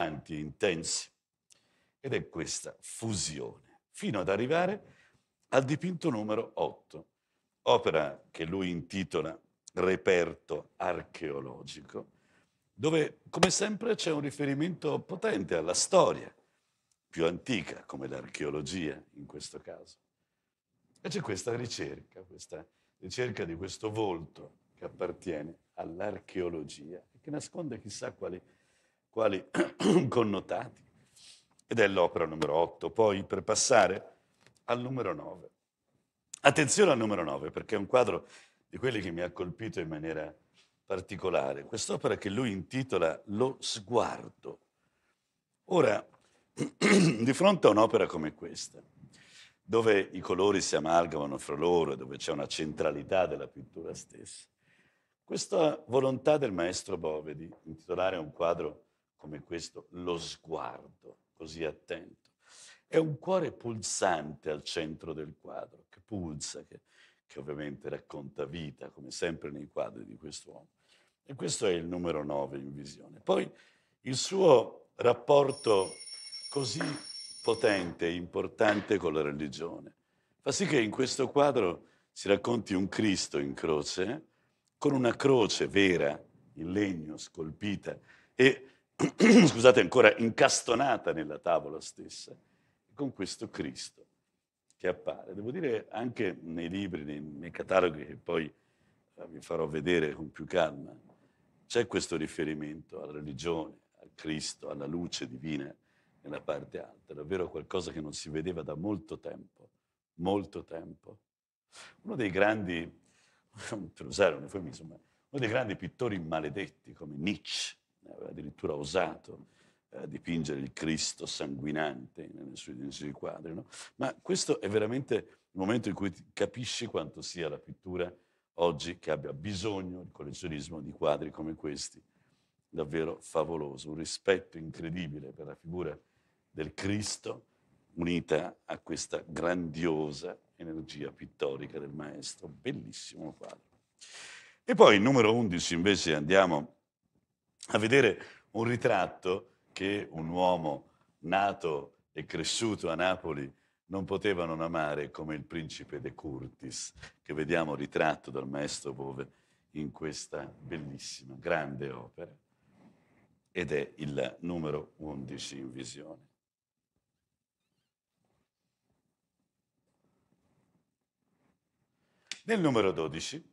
anti-intensi. Ed è questa fusione, fino ad arrivare al dipinto numero 8, opera che lui intitola Reperto archeologico, dove come sempre c'è un riferimento potente alla storia, più antica come l'archeologia in questo caso. E c'è questa ricerca, questa ricerca di questo volto che appartiene all'archeologia e che nasconde chissà quali quali connotati, ed è l'opera numero 8, poi per passare al numero 9. Attenzione al numero 9 perché è un quadro di quelli che mi ha colpito in maniera particolare, quest'opera che lui intitola Lo sguardo. Ora, di fronte a un'opera come questa, dove i colori si amalgamano fra loro, dove c'è una centralità della pittura stessa, questa volontà del maestro Bove di intitolare un quadro come questo lo sguardo così attento. È un cuore pulsante al centro del quadro, che pulsa, che, che ovviamente racconta vita, come sempre nei quadri di quest'uomo. E questo è il numero 9 in visione. Poi il suo rapporto così potente e importante con la religione fa sì che in questo quadro si racconti un Cristo in croce, con una croce vera, in legno, scolpita, e scusate, ancora incastonata nella tavola stessa, con questo Cristo che appare. Devo dire anche nei libri, nei, nei cataloghi che poi eh, vi farò vedere con più calma, c'è questo riferimento alla religione, al Cristo, alla luce divina nella parte alta, davvero qualcosa che non si vedeva da molto tempo, molto tempo. Uno dei grandi, per usare un eufemismo, uno dei grandi pittori maledetti come Nietzsche, aveva addirittura osato eh, dipingere il Cristo sanguinante nei suoi, nei suoi quadri. No? Ma questo è veramente il momento in cui capisci quanto sia la pittura oggi che abbia bisogno il collezionismo di quadri come questi, davvero favoloso, un rispetto incredibile per la figura del Cristo unita a questa grandiosa energia pittorica del maestro, bellissimo quadro. E poi numero 11 invece andiamo a vedere un ritratto che un uomo nato e cresciuto a Napoli non poteva non amare come il principe De Curtis, che vediamo ritratto dal maestro Bove in questa bellissima, grande opera, ed è il numero 11 in visione. Nel numero 12,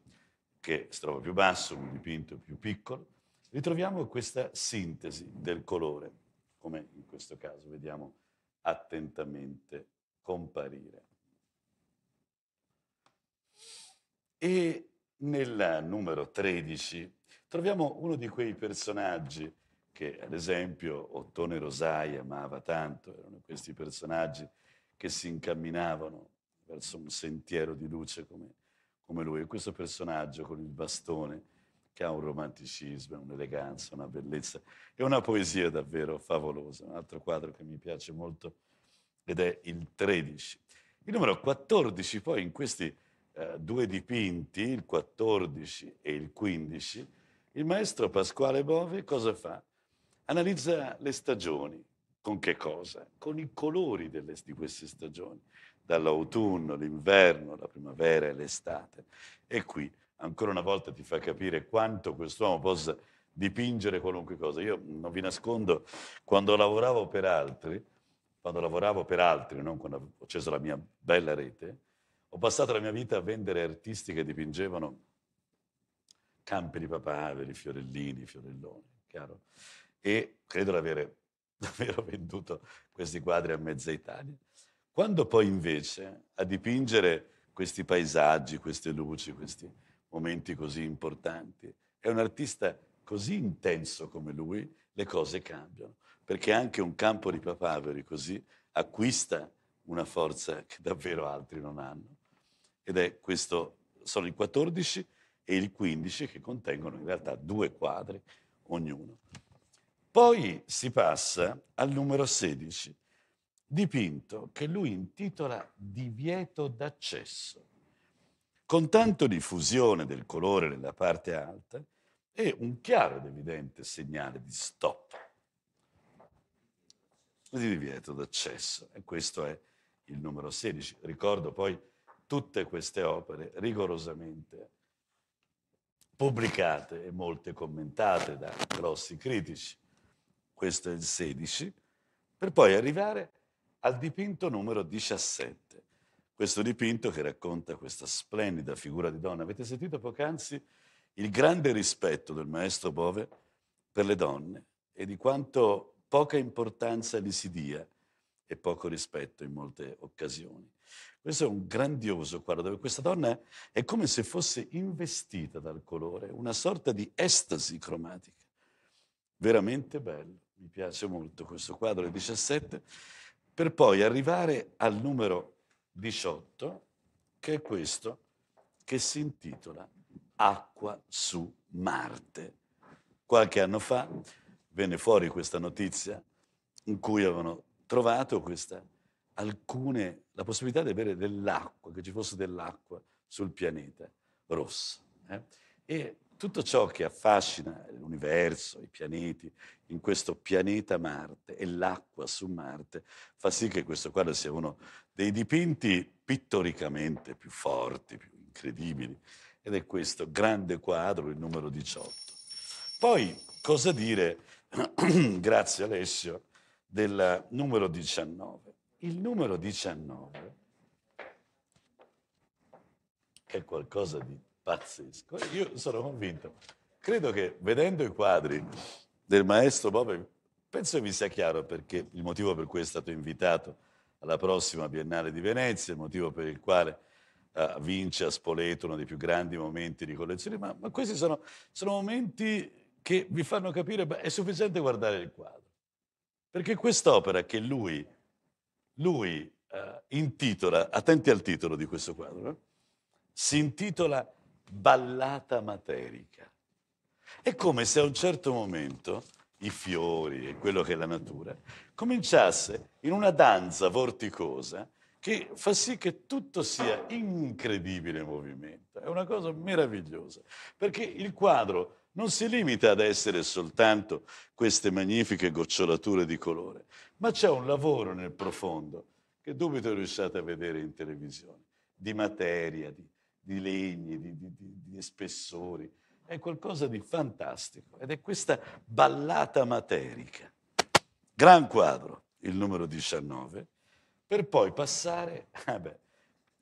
che si trova più basso, un dipinto più piccolo, ritroviamo questa sintesi del colore, come in questo caso vediamo attentamente comparire. E nel numero 13 troviamo uno di quei personaggi che ad esempio Ottone Rosai amava tanto, erano questi personaggi che si incamminavano verso un sentiero di luce come, come lui, e questo personaggio con il bastone che ha un romanticismo, un'eleganza, una bellezza e una poesia davvero favolosa. Un altro quadro che mi piace molto ed è il 13. Il numero 14 poi in questi eh, due dipinti, il 14 e il 15, il maestro Pasquale Bove cosa fa? Analizza le stagioni, con che cosa? Con i colori delle, di queste stagioni, dall'autunno, l'inverno, la primavera e l'estate. E qui ancora una volta ti fa capire quanto quest'uomo possa dipingere qualunque cosa. Io non vi nascondo, quando lavoravo per altri, quando lavoravo per altri, non quando ho acceso la mia bella rete, ho passato la mia vita a vendere artisti che dipingevano campi di papaveri, fiorellini, fiorelloni, chiaro? E credo di avere davvero venduto questi quadri a mezza Italia. Quando poi invece a dipingere questi paesaggi, queste luci, questi momenti così importanti. È un artista così intenso come lui, le cose cambiano, perché anche un campo di papaveri così acquista una forza che davvero altri non hanno. Ed è questo, sono i 14 e il 15 che contengono in realtà due quadri ognuno. Poi si passa al numero 16, dipinto che lui intitola Divieto d'accesso con tanto diffusione del colore nella parte alta, è un chiaro ed evidente segnale di stop, di divieto d'accesso. E questo è il numero 16. Ricordo poi tutte queste opere rigorosamente pubblicate e molte commentate da grossi critici. Questo è il 16, per poi arrivare al dipinto numero 17 questo dipinto che racconta questa splendida figura di donna. Avete sentito poc'anzi il grande rispetto del maestro Bove per le donne e di quanto poca importanza gli si dia e poco rispetto in molte occasioni. Questo è un grandioso quadro dove questa donna è come se fosse investita dal colore, una sorta di estasi cromatica. Veramente bello, mi piace molto questo quadro il 17, per poi arrivare al numero 18, che è questo, che si intitola Acqua su Marte. Qualche anno fa venne fuori questa notizia in cui avevano trovato questa, alcune, la possibilità di avere dell'acqua, che ci fosse dell'acqua sul pianeta rosso. Eh? E tutto ciò che affascina l'universo, i pianeti, in questo pianeta Marte e l'acqua su Marte, fa sì che questo quadro sia uno dei dipinti pittoricamente più forti, più incredibili, ed è questo grande quadro, il numero 18. Poi, cosa dire, grazie Alessio, del numero 19? Il numero 19 è qualcosa di pazzesco. Io sono convinto, credo che vedendo i quadri del maestro Bob, penso che vi sia chiaro perché il motivo per cui è stato invitato alla prossima Biennale di Venezia, motivo per il quale uh, vince a Spoleto uno dei più grandi momenti di collezione, ma, ma questi sono, sono, momenti che vi fanno capire, beh, è sufficiente guardare il quadro, perché quest'opera che lui, lui uh, intitola, attenti al titolo di questo quadro, eh? si intitola Ballata materica. È come se a un certo momento i fiori e quello che è la natura, cominciasse in una danza vorticosa che fa sì che tutto sia incredibile movimento. È una cosa meravigliosa, perché il quadro non si limita ad essere soltanto queste magnifiche gocciolature di colore, ma c'è un lavoro nel profondo che dubito riusciate a vedere in televisione, di materia, di, di legni, di, di, di spessori è qualcosa di fantastico ed è questa ballata materica. Gran quadro, il numero 19, per poi passare ah beh,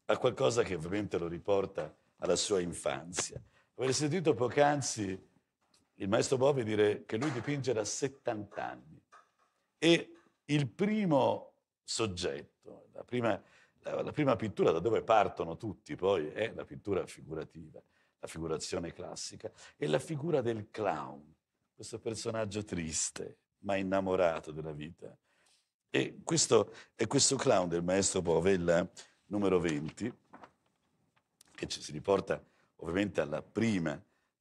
a qualcosa che ovviamente lo riporta alla sua infanzia. Avete sentito poc'anzi il maestro Bobby dire che lui dipinge da 70 anni e il primo soggetto, la prima, la, la prima pittura da dove partono tutti poi è la pittura figurativa la figurazione classica, e la figura del clown, questo personaggio triste, ma innamorato della vita. E questo è questo clown del maestro Povella, eh, numero 20, che ci si riporta ovviamente alla prima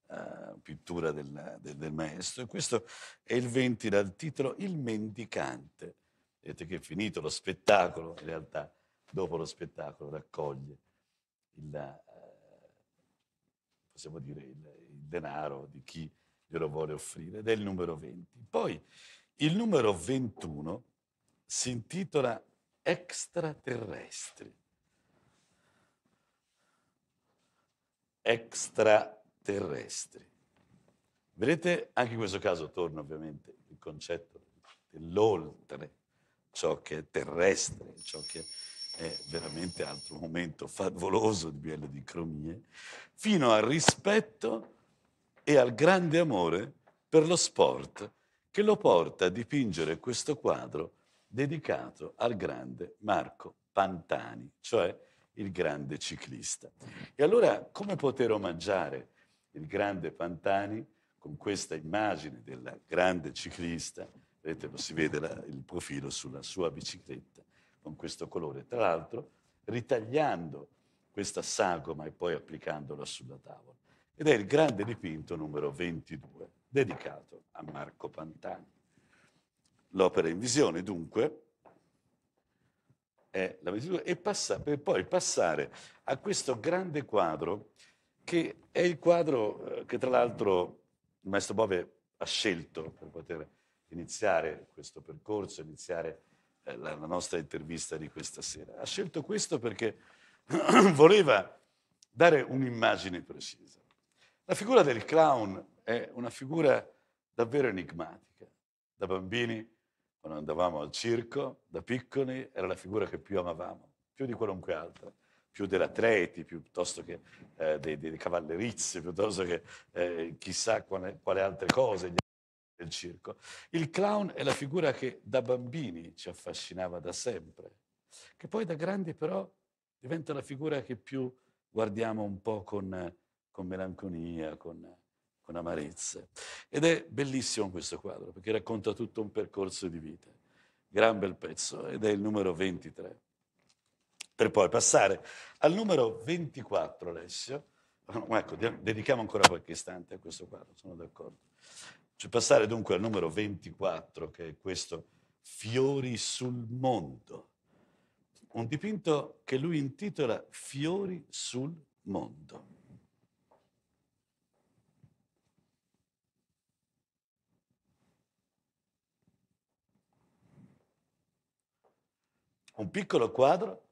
uh, pittura del, del, del, maestro. E questo è il 20 dal titolo Il mendicante. Vedete che è finito lo spettacolo, in realtà dopo lo spettacolo raccoglie il, possiamo dire, il, il denaro di chi glielo vuole offrire, ed è il numero 20. Poi il numero 21 si intitola Extraterrestri. Extraterrestri. Vedete, anche in questo caso torna ovviamente il concetto dell'oltre, ciò che è terrestre, ciò che è è veramente altro momento favoloso di Biella di Cromie, fino al rispetto e al grande amore per lo sport che lo porta a dipingere questo quadro dedicato al grande Marco Pantani, cioè il grande ciclista. E allora come poter omaggiare il grande Pantani con questa immagine del grande ciclista? Vedete, lo si vede la, il profilo sulla sua bicicletta con questo colore, tra l'altro ritagliando questa sagoma e poi applicandola sulla tavola. Ed è il grande dipinto numero 22, dedicato a Marco Pantani. L'opera in visione, dunque, è la 22, e passa, per poi passare a questo grande quadro, che è il quadro eh, che tra l'altro il maestro Bove ha scelto per poter iniziare questo percorso, iniziare eh, la, la nostra intervista di questa sera. Ha scelto questo perché voleva dare un'immagine precisa. La figura del clown è una figura davvero enigmatica. Da bambini, quando andavamo al circo, da piccoli, era la figura che più amavamo, più di qualunque altra, più dell'atleti, piuttosto che eh, dei, dei, cavallerizzi, piuttosto che eh, chissà quale, quale altre cose, gli del circo. Il clown è la figura che da bambini ci affascinava da sempre, che poi da grandi però diventa la figura che più guardiamo un po' con, con melanconia, con, con amarezza. Ed è bellissimo questo quadro perché racconta tutto un percorso di vita. Gran bel pezzo ed è il numero 23. Per poi passare al numero 24, Alessio. Ecco, dedichiamo ancora qualche istante a questo quadro, sono d'accordo. Cioè passare dunque al numero 24, che è questo Fiori sul mondo, un dipinto che lui intitola Fiori sul mondo. Un piccolo quadro,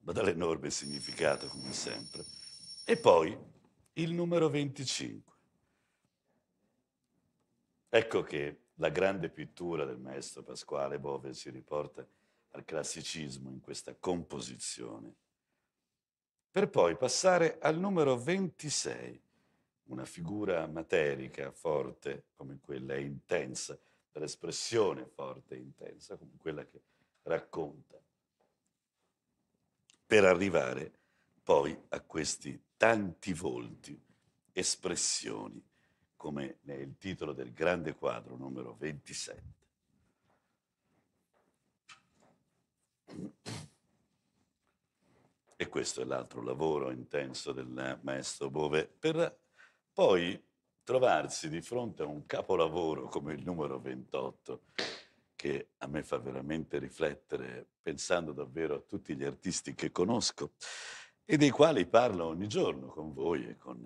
ma dall'enorme significato come sempre. E poi il numero 25. Ecco che la grande pittura del maestro Pasquale Bove si riporta al classicismo in questa composizione, per poi passare al numero 26, una figura materica forte come quella e intensa, dell'espressione forte e intensa come quella che racconta, per arrivare poi a questi tanti volti, espressioni come è il titolo del grande quadro numero 27. E questo è l'altro lavoro intenso del maestro Bove, per poi trovarsi di fronte a un capolavoro come il numero 28, che a me fa veramente riflettere, pensando davvero a tutti gli artisti che conosco e dei quali parlo ogni giorno con voi e con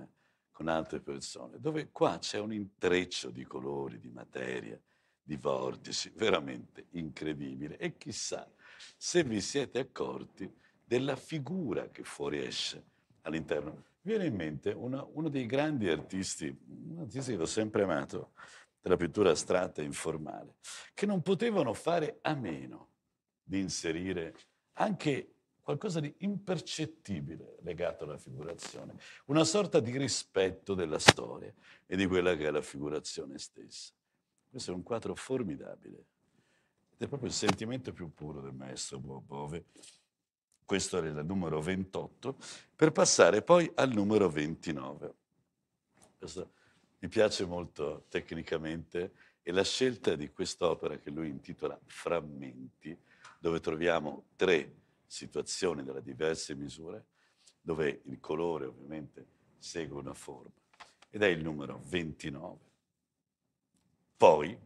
con altre persone, dove qua c'è un intreccio di colori, di materia, di vortici, veramente incredibile. E chissà se vi siete accorti della figura che fuoriesce all'interno. Mi viene in mente una, uno dei grandi artisti, un artista che ho sempre amato, della pittura astratta e informale, che non potevano fare a meno di inserire anche qualcosa di impercettibile legato alla figurazione, una sorta di rispetto della storia e di quella che è la figurazione stessa. Questo è un quadro formidabile ed è proprio il sentimento più puro del maestro Bove. Questo era il numero 28, per passare poi al numero 29. Questo mi piace molto tecnicamente e la scelta di quest'opera che lui intitola Frammenti, dove troviamo tre situazioni, delle diverse misure, dove il colore ovviamente segue una forma, ed è il numero 29. Poi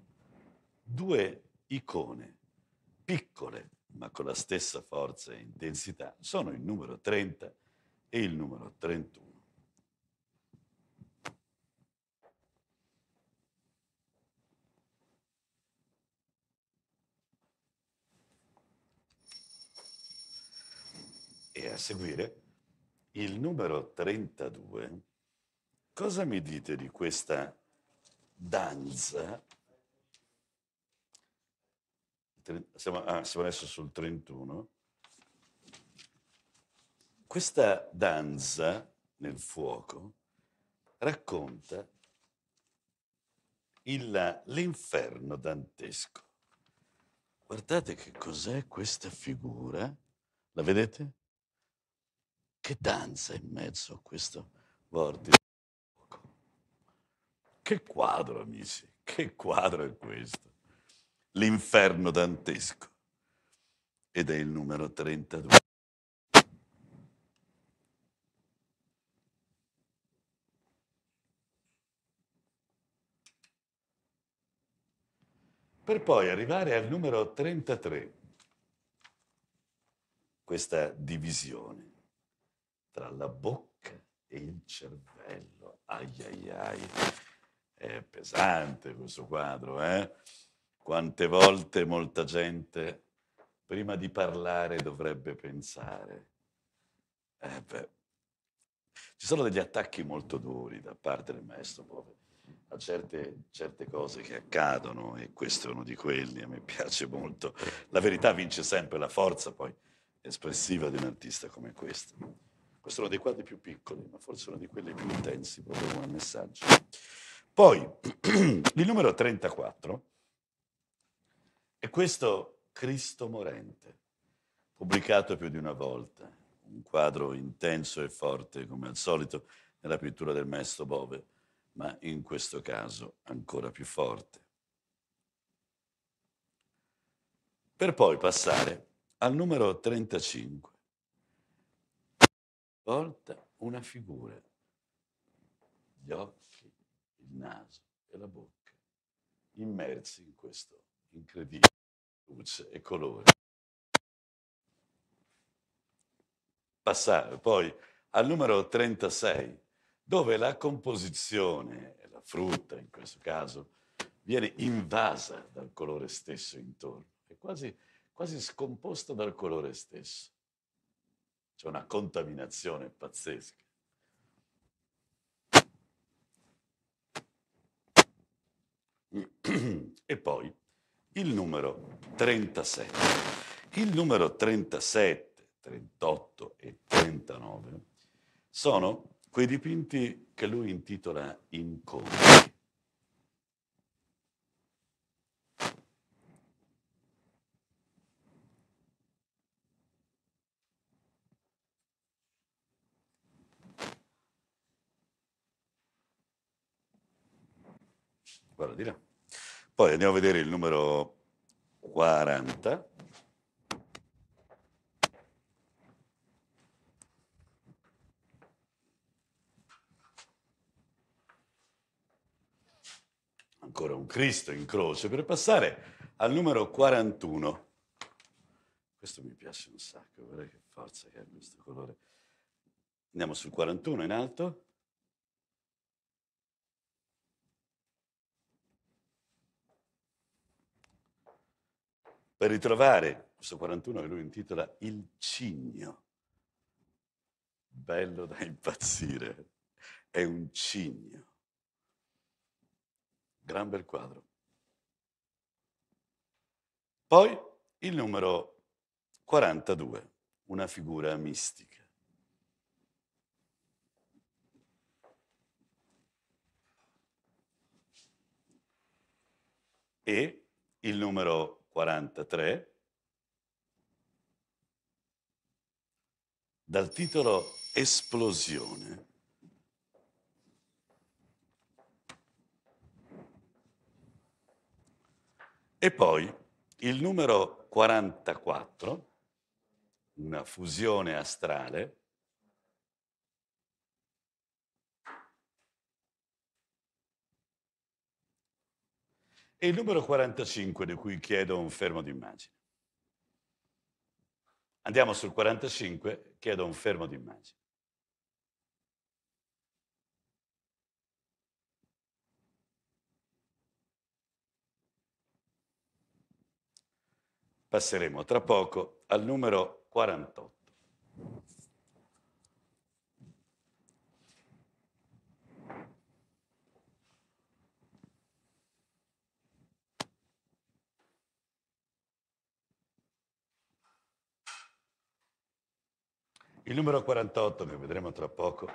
due icone piccole, ma con la stessa forza e intensità, sono il numero 30 e il numero 31. E a seguire il numero 32. Cosa mi dite di questa danza? Siamo, ah, siamo adesso sul 31. Questa danza nel fuoco racconta il, l'inferno dantesco. Guardate che cos'è questa figura. La vedete? che danza in mezzo a questo vortice. Che quadro, amici, che quadro è questo? L'inferno dantesco. Ed è il numero 32. Per poi arrivare al numero 33, questa divisione tra la bocca e il cervello. Ai ai ai, è pesante questo quadro, eh? Quante volte molta gente prima di parlare dovrebbe pensare. Eh beh, ci sono degli attacchi molto duri da parte del maestro Bove a certe, certe, cose che accadono e questo è uno di quelli, a me piace molto. La verità vince sempre la forza poi espressiva di un artista come questo. Questo è uno dei quadri più piccoli, ma forse uno di quelli più intensi proprio come messaggio. Poi, il numero 34 è questo Cristo morente, pubblicato più di una volta, un quadro intenso e forte come al solito nella pittura del maestro Bove, ma in questo caso ancora più forte. Per poi passare al numero 35 volta una figura, gli occhi, il naso e la bocca, immersi in questo incredibile luce e colore. Passare poi al numero 36, dove la composizione la frutta, in questo caso, viene invasa dal colore stesso intorno, è quasi, quasi scomposta dal colore stesso c'è una contaminazione pazzesca. E poi il numero 37. Il numero 37, 38 e 39 sono quei dipinti che lui intitola incontri. di là. Poi andiamo a vedere il numero 40. Ancora un Cristo in croce per passare al numero 41. Questo mi piace un sacco, guarda che forza che è questo colore. Andiamo sul 41 in alto. per ritrovare questo 41 che lui intitola Il cigno. Bello da impazzire, è un cigno. Gran bel quadro. Poi il numero 42, una figura mistica. E il numero 43, dal titolo Esplosione. E poi il numero 44, una fusione astrale, e il numero 45 di cui chiedo un fermo d'immagine. Andiamo sul 45, chiedo un fermo d'immagine. Passeremo tra poco al numero 48. Il numero 48, che vedremo tra poco,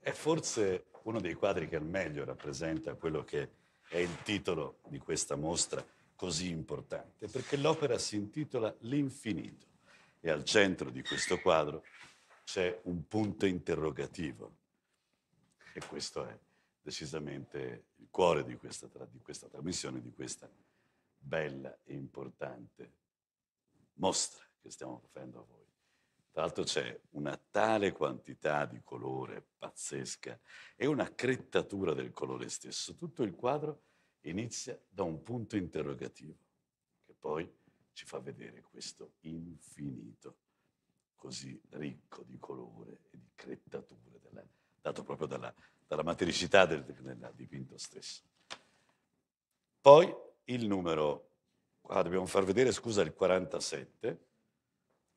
è forse uno dei quadri che al meglio rappresenta quello che è il titolo di questa mostra così importante, perché l'opera si intitola L'infinito e al centro di questo quadro c'è un punto interrogativo e questo è decisamente il cuore di questa, di questa trasmissione, di questa bella e importante mostra che stiamo offrendo a voi. Tra l'altro c'è una tale quantità di colore pazzesca e una crettatura del colore stesso. Tutto il quadro inizia da un punto interrogativo che poi ci fa vedere questo infinito così ricco di colore e di crettature, della, dato proprio dalla, dalla matericità del, del dipinto stesso. Poi il numero, qua dobbiamo far vedere, scusa, il 47,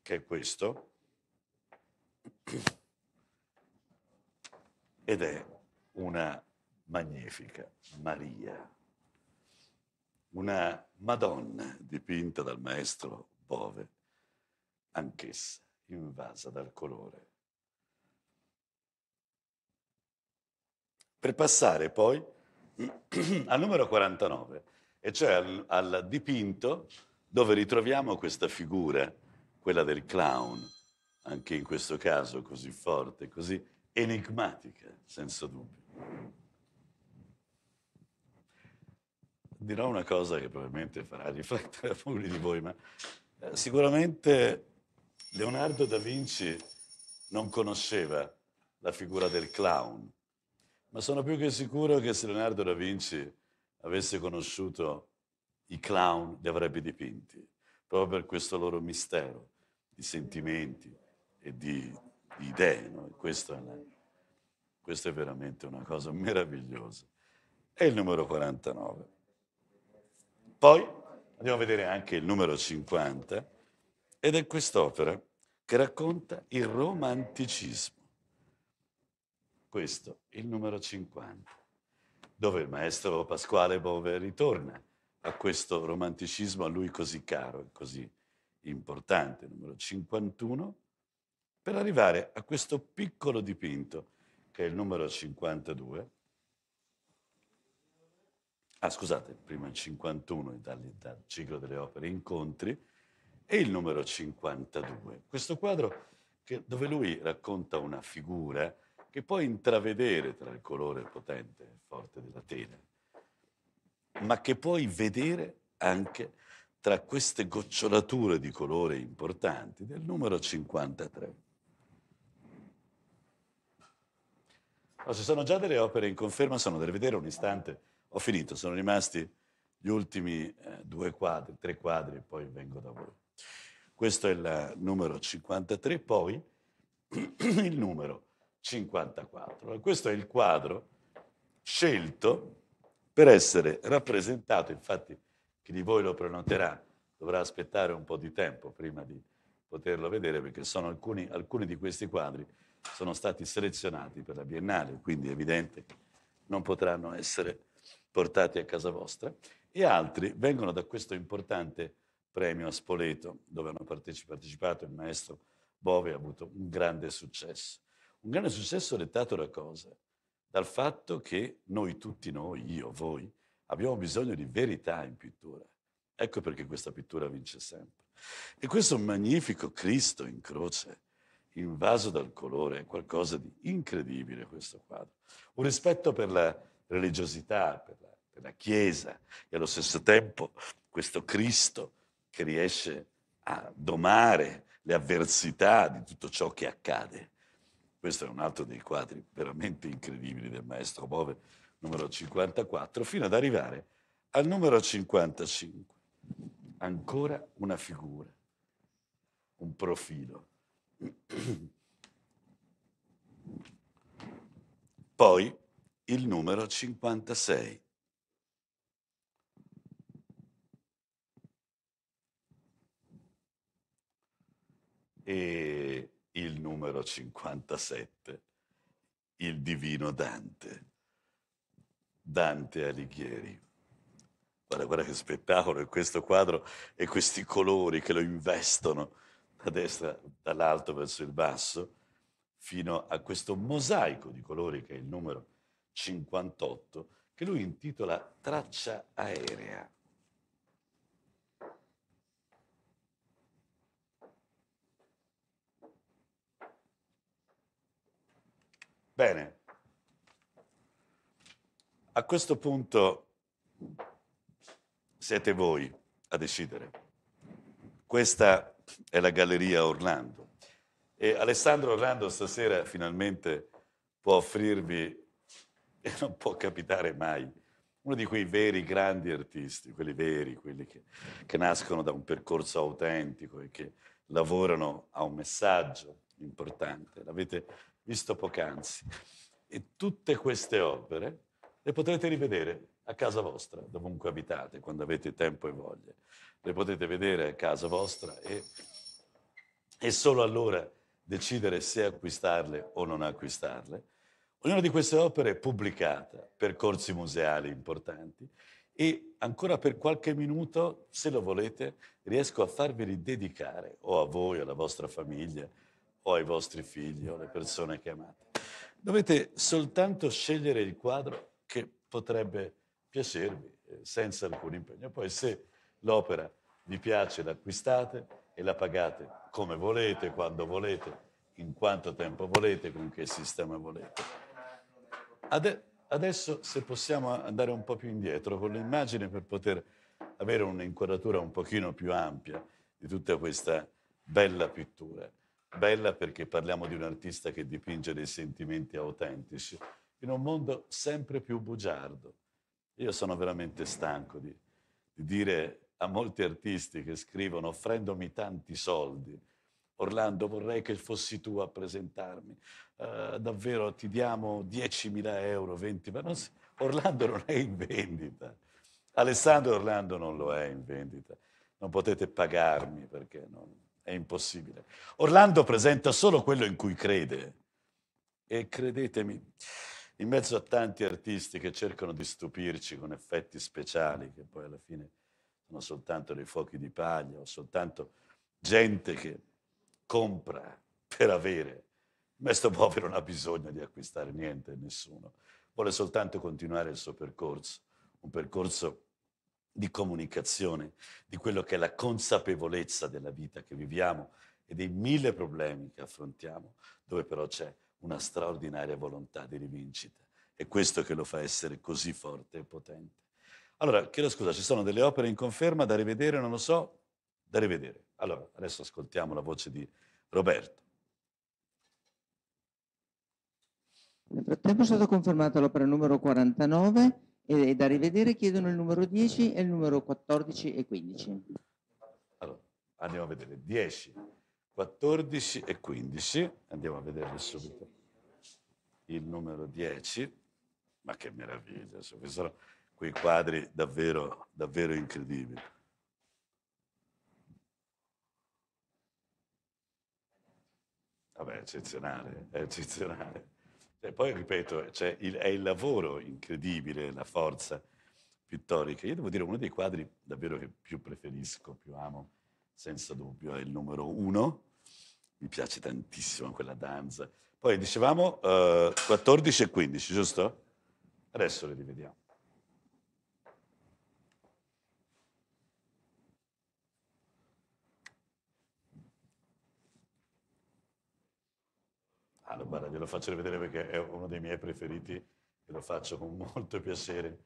che è questo, ed è una magnifica Maria, una Madonna dipinta dal maestro Bove, anch'essa invasa dal colore. Per passare poi al numero 49, e cioè al, al dipinto dove ritroviamo questa figura, quella del clown, anche in questo caso così forte, così enigmatica, senza dubbio. Dirò una cosa che probabilmente farà riflettere alcuni di voi, ma eh, sicuramente Leonardo da Vinci non conosceva la figura del clown, ma sono più che sicuro che se Leonardo da Vinci avesse conosciuto i clown, li avrebbe dipinti, proprio per questo loro mistero di sentimenti, e di, di idee. No? Questo, è una, questa è veramente una cosa meravigliosa. È il numero 49. Poi andiamo a vedere anche il numero 50 ed è quest'opera che racconta il romanticismo. Questo, il numero 50, dove il maestro Pasquale Bove ritorna a questo romanticismo a lui così caro e così importante, numero 51, per arrivare a questo piccolo dipinto, che è il numero 52. Ah, scusate, prima il 51 dal, dal ciclo delle opere Incontri, e il numero 52. Questo quadro che, dove lui racconta una figura che puoi intravedere tra il colore potente e forte della tela, ma che puoi vedere anche tra queste gocciolature di colore importanti del numero 53. No, ci sono già delle opere in conferma, sono da rivedere un istante. Ho finito, sono rimasti gli ultimi eh, due quadri, tre quadri, e poi vengo da voi. Questo è il numero 53, poi il numero 54. Questo è il quadro scelto per essere rappresentato, infatti chi di voi lo prenoterà dovrà aspettare un po' di tempo prima di poterlo vedere perché sono alcuni, alcuni di questi quadri sono stati selezionati per la Biennale, quindi è evidente che non potranno essere portati a casa vostra, e altri vengono da questo importante premio a Spoleto, dove hanno partecipato il maestro Bove ha avuto un grande successo. Un grande successo dettato da cosa? Dal fatto che noi tutti noi, io, voi, abbiamo bisogno di verità in pittura. Ecco perché questa pittura vince sempre. E questo magnifico Cristo in croce invaso dal colore, è qualcosa di incredibile questo quadro. Un rispetto per la religiosità, per la, per la Chiesa e allo stesso tempo questo Cristo che riesce a domare le avversità di tutto ciò che accade. Questo è un altro dei quadri veramente incredibili del maestro Bove, numero 54, fino ad arrivare al numero 55. Ancora una figura, un profilo poi il numero 56. E il numero 57, il divino Dante, Dante Alighieri. Guarda, guarda che spettacolo e questo quadro e questi colori che lo investono da destra dall'alto verso il basso, fino a questo mosaico di colori che è il numero 58, che lui intitola Traccia aerea. Bene, a questo punto siete voi a decidere. Questa è la Galleria Orlando. E Alessandro Orlando stasera finalmente può offrirvi, e non può capitare mai, uno di quei veri grandi artisti, quelli veri, quelli che, che nascono da un percorso autentico e che lavorano a un messaggio importante. L'avete visto poc'anzi. E tutte queste opere le potrete rivedere a casa vostra, dovunque abitate, quando avete tempo e voglia. Le potete vedere a casa vostra e, e solo allora decidere se acquistarle o non acquistarle. Ognuna di queste opere è pubblicata, per corsi museali importanti e ancora per qualche minuto, se lo volete, riesco a farveli dedicare o a voi, alla vostra famiglia, o ai vostri figli, o alle persone che amate. Dovete soltanto scegliere il quadro che potrebbe piacervi eh, senza alcun impegno. Poi se l'opera vi piace l'acquistate e la pagate come volete, quando volete, in quanto tempo volete, con che sistema volete. Ade- adesso se possiamo andare un po' più indietro con l'immagine per poter avere un'inquadratura un pochino più ampia di tutta questa bella pittura. Bella perché parliamo di un artista che dipinge dei sentimenti autentici in un mondo sempre più bugiardo, io sono veramente stanco di, di dire a molti artisti che scrivono offrendomi tanti soldi, Orlando vorrei che fossi tu a presentarmi, uh, davvero ti diamo 10.000 euro, 20.000, ma non si... Orlando non è in vendita, Alessandro Orlando non lo è in vendita, non potete pagarmi perché non... è impossibile. Orlando presenta solo quello in cui crede e credetemi, in mezzo a tanti artisti che cercano di stupirci con effetti speciali, che poi alla fine sono soltanto dei fuochi di paglia o soltanto gente che compra per avere. Ma sto povero non ha bisogno di acquistare niente, e nessuno. Vuole soltanto continuare il suo percorso, un percorso di comunicazione, di quello che è la consapevolezza della vita che viviamo e dei mille problemi che affrontiamo, dove però c'è una straordinaria volontà di rivincita. È questo che lo fa essere così forte e potente. Allora, chiedo scusa, ci sono delle opere in conferma da rivedere, non lo so, da rivedere. Allora, adesso ascoltiamo la voce di Roberto. Nel frattempo è stata confermata l'opera numero 49 e da rivedere chiedono il numero 10 e il numero 14 e 15. Allora, andiamo a vedere. 10, 14 e 15, andiamo a vederli subito. Il numero 10, ma che meraviglia, questi sono quei quadri davvero, davvero incredibili. Vabbè, eccezionale, è eccezionale. E poi, ripeto, cioè, il, è il lavoro incredibile, la forza pittorica. Io devo dire, uno dei quadri davvero che più preferisco, più amo, senza dubbio, è il numero uno. Mi piace tantissimo quella danza. Poi dicevamo eh, 14 e 15, giusto? Adesso le rivediamo. Allora, ah, guarda, glielo faccio rivedere perché è uno dei miei preferiti e lo faccio con molto piacere.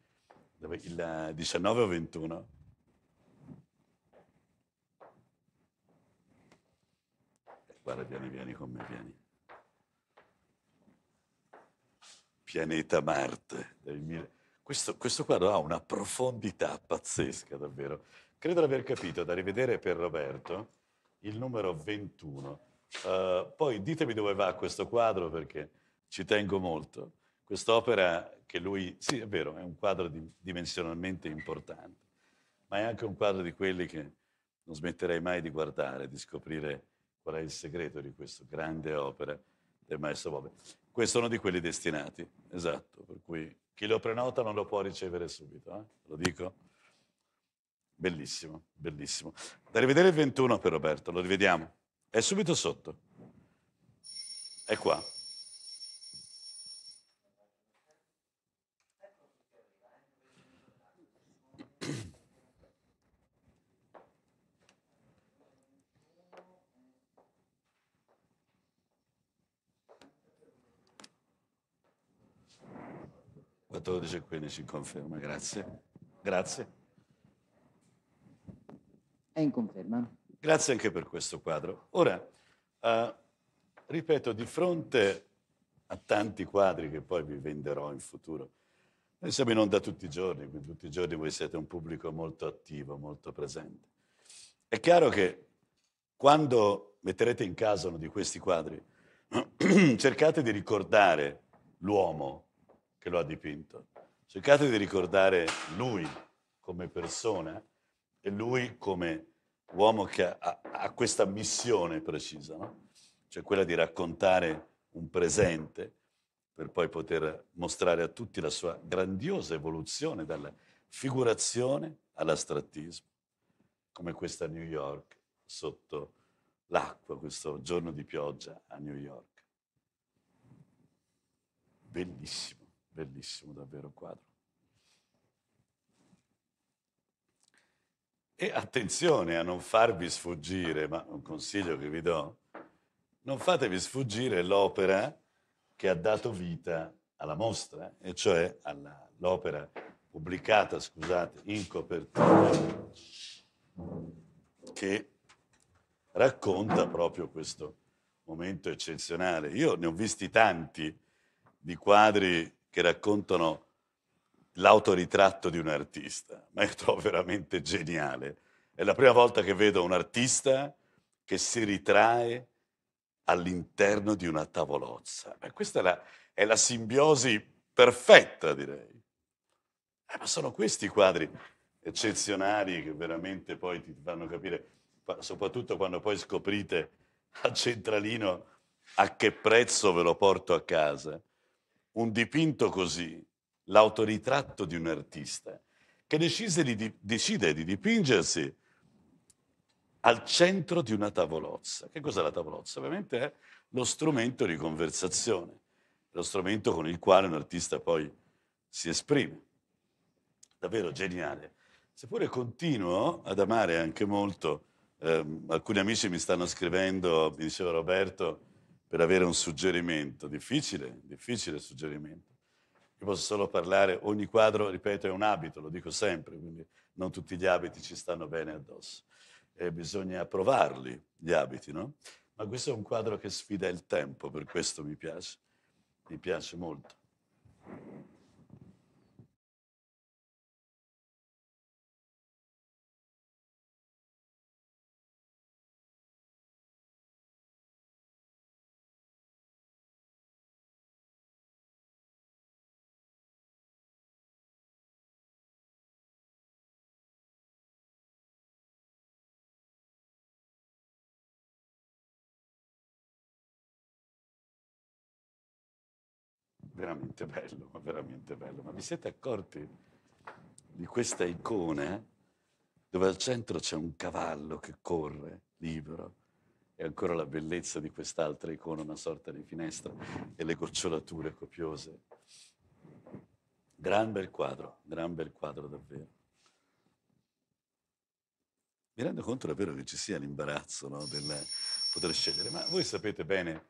Il 19 eh, o 21? Guarda, vieni, vieni con me, vieni. Pianeta Marte. Questo, questo quadro ha una profondità pazzesca, davvero. Credo di aver capito, da rivedere per Roberto, il numero 21. Uh, eh, poi ditemi dove va questo quadro perché ci tengo molto. Quest'opera che lui, sì è vero, è un quadro di, dimensionalmente importante, ma è anche un quadro di quelli che non smetterei mai di guardare, di scoprire Qual è il segreto di questa grande opera del maestro Bobbe? Questo è uno di quelli destinati, esatto, per cui chi lo prenota non lo può ricevere subito, eh? lo dico. Bellissimo, bellissimo. Da rivedere il 21 per Roberto, lo rivediamo. È subito sotto. È qua. 14, quindi si conferma, grazie. Grazie. È in conferma. Grazie anche per questo quadro. Ora, eh, ripeto, di fronte a tanti quadri che poi vi venderò in futuro, noi siamo in onda tutti i giorni, quindi tutti i giorni voi siete un pubblico molto attivo, molto presente. È chiaro che quando metterete in casa uno di questi quadri, cercate di ricordare l'uomo che lo ha dipinto. Cercate di ricordare lui come persona e lui come uomo che ha, ha questa missione precisa, no? cioè quella di raccontare un presente per poi poter mostrare a tutti la sua grandiosa evoluzione dalla figurazione all'astrattismo, come questa New York sotto l'acqua, questo giorno di pioggia a New York. Bellissimo. Bellissimo davvero quadro. E attenzione a non farvi sfuggire, ma un consiglio che vi do, non fatevi sfuggire l'opera che ha dato vita alla mostra, e cioè all'opera pubblicata, scusate, in copertina, che racconta proprio questo momento eccezionale. Io ne ho visti tanti di quadri che raccontano l'autoritratto di un artista, ma io trovo veramente geniale. È la prima volta che vedo un artista che si ritrae all'interno di una tavolozza. Beh, questa è la, è la, simbiosi perfetta, direi. Eh, ma sono questi i quadri eccezionali che veramente poi ti fanno capire, soprattutto quando poi scoprite a centralino a che prezzo ve lo porto a casa un dipinto così, l'autoritratto di un artista, che decise di, decide di dipingersi al centro di una tavolozza. Che cos'è la tavolozza? Ovviamente è lo strumento di conversazione, lo strumento con il quale un artista poi si esprime. Davvero geniale. Seppure continuo ad amare anche molto, eh, alcuni amici mi stanno scrivendo, mi diceva Roberto, per avere un suggerimento, difficile, difficile suggerimento. Io posso solo parlare, ogni quadro, ripeto, è un abito, lo dico sempre, quindi non tutti gli abiti ci stanno bene addosso. E bisogna provarli, gli abiti, no? Ma questo è un quadro che sfida il tempo, per questo mi piace, mi piace molto. veramente bello, ma veramente bello. Ma vi siete accorti di questa icona dove al centro c'è un cavallo che corre libero e ancora la bellezza di quest'altra icona, una sorta di finestra e le gocciolature copiose. Gran bel quadro, gran bel quadro davvero. Mi rendo conto davvero che ci sia l'imbarazzo no, del poter scegliere, ma voi sapete bene,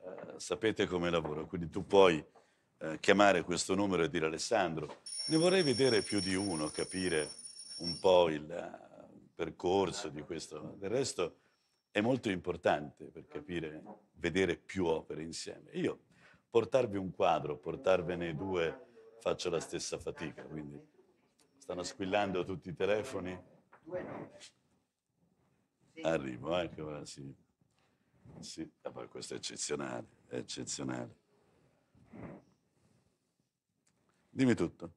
eh, sapete come lavoro, quindi tu puoi eh, chiamare questo numero e dire Alessandro, ne vorrei vedere più di uno, capire un po' il eh, percorso di questo. Del resto è molto importante per capire, vedere più opere insieme. Io portarvi un quadro, portarvene due, faccio la stessa fatica, quindi stanno squillando tutti i telefoni. Arrivo, ecco, sì. sì. questo è eccezionale, è eccezionale. Dimmi tutto.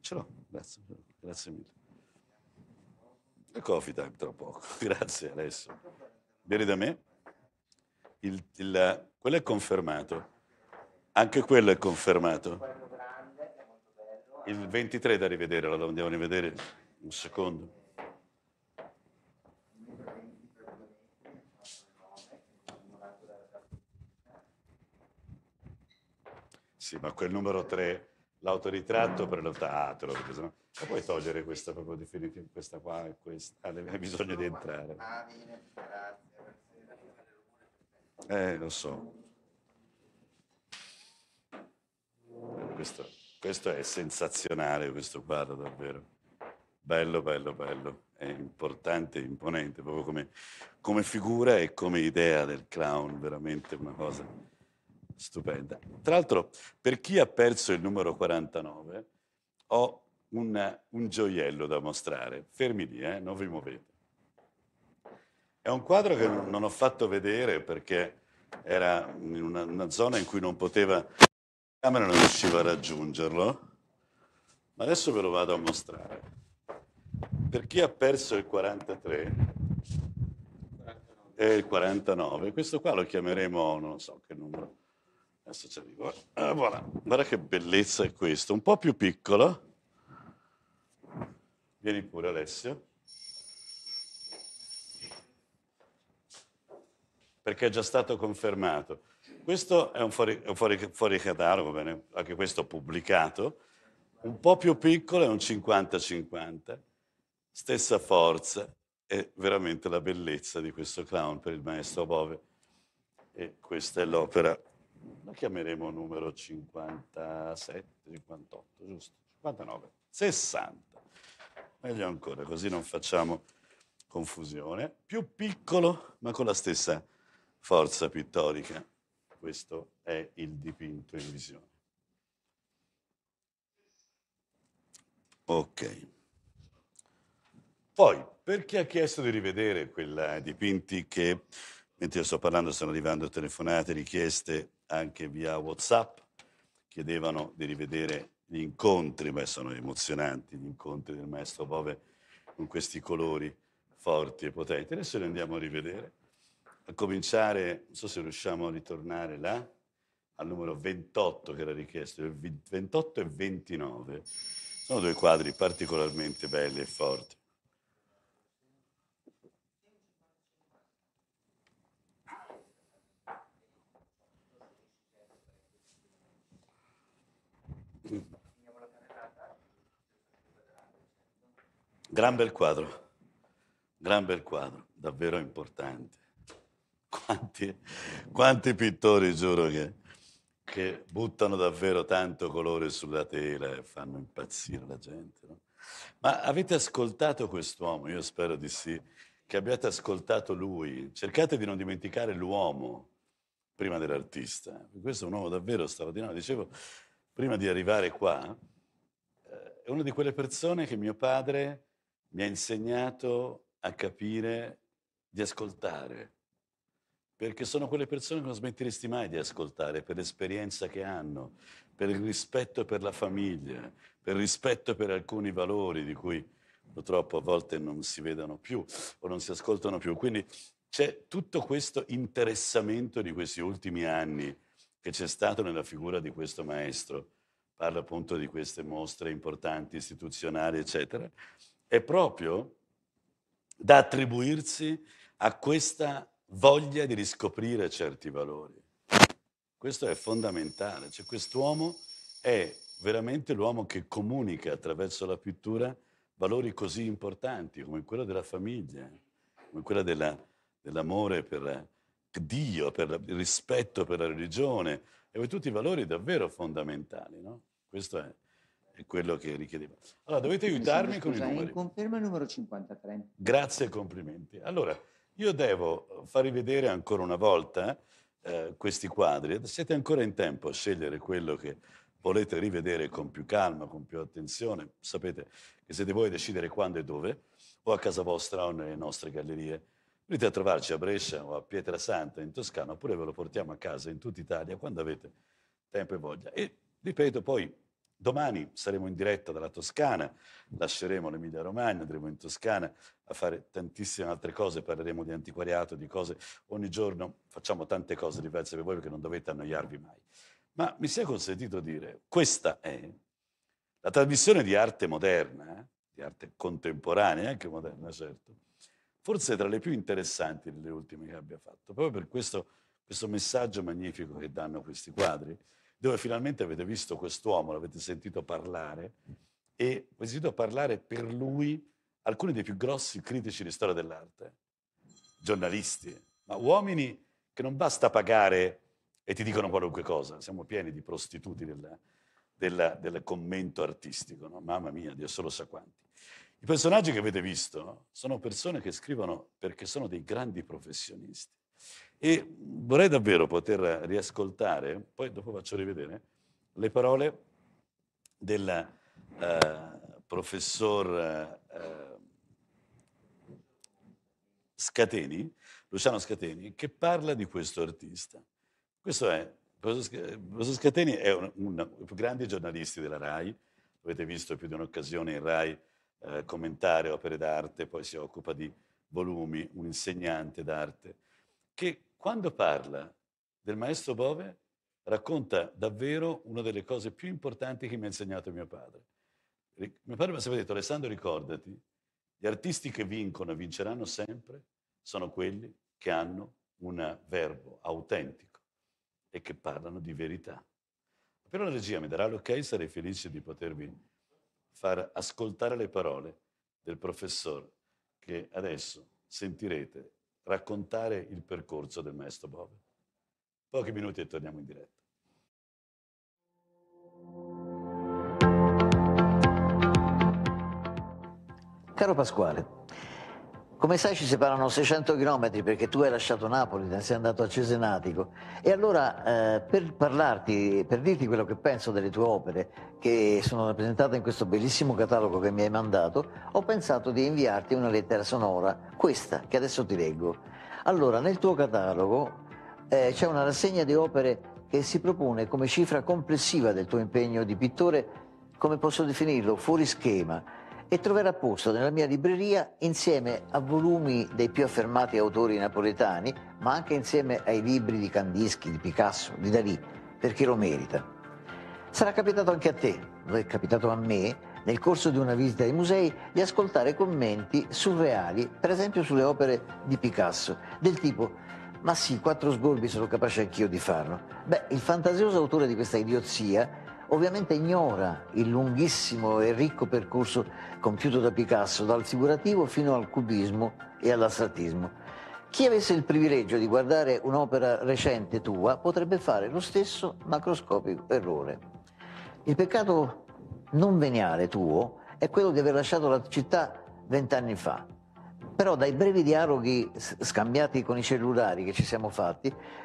Ce l'ho, grazie, grazie mille. E coffee time tra poco, grazie Alessio. Vieni da me? Il, il, quello è confermato. Anche quello è confermato. Il 23 da rivedere, lo andiamo a rivedere un secondo. sì, ma quel numero 3, l'autoritratto per lo... Ah, te l'ho preso, no? Ma puoi togliere questa proprio definitiva, questa qua e questa? hai bisogno di entrare. Eh, lo so. Questo, questo è sensazionale, questo quadro davvero. Bello, bello, bello. È importante, imponente, proprio come, come figura e come idea del clown, veramente una cosa stupenda. Tra l'altro, per chi ha perso il numero 49, ho una, un gioiello da mostrare. Fermi lì, eh? non vi muovete. È un quadro che non ho fatto vedere perché era in una, una zona in cui non poteva, la camera non riusciva a raggiungerlo. Ma adesso ve lo vado a mostrare. Per chi ha perso il 43 e il 49, questo qua lo chiameremo, non so che numero, Adesso ci arrivo. Ah, eh, voilà. Guarda che bellezza è questo. Un po' più piccolo. Vieni pure Alessio. Perché è già stato confermato. Questo è un, fuori, un fuori, fuori catalogo, bene? anche questo pubblicato. Un po' più piccolo è un 50-50. Stessa forza è veramente la bellezza di questo clown per il maestro Bove. E questa è l'opera la chiameremo numero 57, 58, giusto? 59, 60. Meglio ancora, così non facciamo confusione. Più piccolo, ma con la stessa forza pittorica. Questo è il dipinto in visione. Ok. Poi, per chi ha chiesto di rivedere quei eh, dipinti che, mentre io sto parlando, stanno arrivando telefonate, richieste anche via WhatsApp, chiedevano di rivedere gli incontri, beh sono emozionanti gli incontri del maestro Bove con questi colori forti e potenti. Adesso li andiamo a rivedere. A cominciare, non so se riusciamo a ritornare là, al numero 28 che era richiesto, 28 e 29. Sono due quadri particolarmente belli e forti. Gran bel quadro, gran bel quadro, davvero importante. Quanti, quanti pittori, giuro che, che, buttano davvero tanto colore sulla tela e fanno impazzire la gente. No? Ma avete ascoltato quest'uomo? Io spero di sì, che abbiate ascoltato lui. Cercate di non dimenticare l'uomo prima dell'artista. Questo è un uomo davvero straordinario. Dicevo, prima di arrivare qua, eh, è una di quelle persone che mio padre mi ha insegnato a capire di ascoltare, perché sono quelle persone che non smetteresti mai di ascoltare per l'esperienza che hanno, per il rispetto per la famiglia, per il rispetto per alcuni valori di cui purtroppo a volte non si vedono più o non si ascoltano più. Quindi c'è tutto questo interessamento di questi ultimi anni che c'è stato nella figura di questo maestro. Parlo appunto di queste mostre importanti, istituzionali, eccetera è proprio da attribuirsi a questa voglia di riscoprire certi valori. Questo è fondamentale, cioè quest'uomo è veramente l'uomo che comunica attraverso la pittura valori così importanti come quello della famiglia, come quello della, dell'amore per Dio, per il rispetto per la religione, e tutti i valori davvero fondamentali. No? Questo è quello che richiedeva. Allora, dovete aiutarmi scusa, con scusa, i numeri. conferma il numero 53. Grazie e complimenti. Allora, io devo far rivedere ancora una volta eh, questi quadri. Siete ancora in tempo a scegliere quello che volete rivedere con più calma, con più attenzione. Sapete che siete voi a decidere quando e dove, o a casa vostra o nelle nostre gallerie. Venite a trovarci a Brescia o a Pietrasanta in Toscana, oppure ve lo portiamo a casa in tutta Italia quando avete tempo e voglia. E ripeto, poi Domani saremo in diretta dalla Toscana, lasceremo l'Emilia Romagna, andremo in Toscana a fare tantissime altre cose, parleremo di antiquariato, di cose, ogni giorno facciamo tante cose diverse per voi perché non dovete annoiarvi mai. Ma mi sia consentito dire, questa è la trasmissione di arte moderna, eh, di arte contemporanea, anche moderna certo, forse tra le più interessanti delle ultime che abbia fatto, proprio per questo, questo messaggio magnifico che danno questi quadri dove finalmente avete visto quest'uomo, l'avete sentito parlare e avete sentito parlare per lui alcuni dei più grossi critici di storia dell'arte, giornalisti, ma uomini che non basta pagare e ti dicono qualunque cosa, siamo pieni di prostituti della, della, del commento artistico, no? mamma mia, Dio solo sa quanti. I personaggi che avete visto sono persone che scrivono perché sono dei grandi professionisti. E vorrei davvero poter riascoltare, poi dopo faccio rivedere, le parole del uh, professor uh, Scateni, Luciano Scateni, che parla di questo artista. Questo è, professor Scateni è uno dei più grandi giornalisti della RAI, avete visto più di un'occasione in RAI eh, commentare opere d'arte, poi si occupa di volumi, un insegnante d'arte, che quando parla del maestro Bove, racconta davvero una delle cose più importanti che mi ha insegnato mio padre. Mio padre mi ha sempre detto, Alessandro ricordati, gli artisti che vincono e vinceranno sempre sono quelli che hanno un verbo autentico e che parlano di verità. Appena la regia mi darà l'ok, sarei felice di potervi far ascoltare le parole del professor che adesso sentirete raccontare il percorso del maestro Bob. Pochi minuti e torniamo in diretta. Caro Pasquale, come sai ci separano 600 km perché tu hai lasciato Napoli, te sei andato a Cesenatico. E allora eh, per parlarti, per dirti quello che penso delle tue opere, che sono rappresentate in questo bellissimo catalogo che mi hai mandato, ho pensato di inviarti una lettera sonora, questa che adesso ti leggo. Allora, nel tuo catalogo eh, c'è una rassegna di opere che si propone come cifra complessiva del tuo impegno di pittore, come posso definirlo, fuori schema e troverà posto nella mia libreria insieme a volumi dei più affermati autori napoletani, ma anche insieme ai libri di Kandinsky, di Picasso, di Dalì, perché lo merita. Sarà capitato anche a te, lo è capitato a me, nel corso di una visita ai musei, di ascoltare commenti surreali, per esempio sulle opere di Picasso, del tipo ma sì, quattro sgorbi sono capace anch'io di farlo. Beh, il fantasioso autore di questa idiozia ovviamente ignora il lunghissimo e ricco percorso compiuto da Picasso, dal figurativo fino al cubismo e all'astratismo. Chi avesse il privilegio di guardare un'opera recente tua potrebbe fare lo stesso macroscopico errore. Il peccato non veniale tuo è quello di aver lasciato la città vent'anni fa. Però dai brevi dialoghi scambiati con i cellulari che ci siamo fatti,